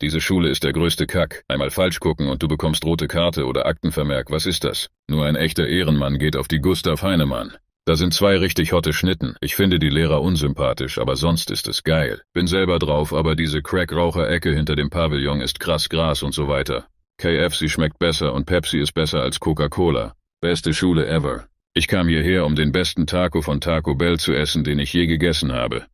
Diese Schule ist der größte Kack. Einmal falsch gucken und du bekommst rote Karte oder Aktenvermerk. Was ist das? Nur ein echter Ehrenmann geht auf die Gustav Heinemann. Da sind zwei richtig hotte Schnitten. Ich finde die Lehrer unsympathisch, aber sonst ist es geil. Bin selber drauf, aber diese crack ecke hinter dem Pavillon ist krass Gras und so weiter. KFC schmeckt besser und Pepsi ist besser als Coca-Cola. Beste Schule ever. Ich kam hierher, um den besten Taco von Taco Bell zu essen, den ich je gegessen habe.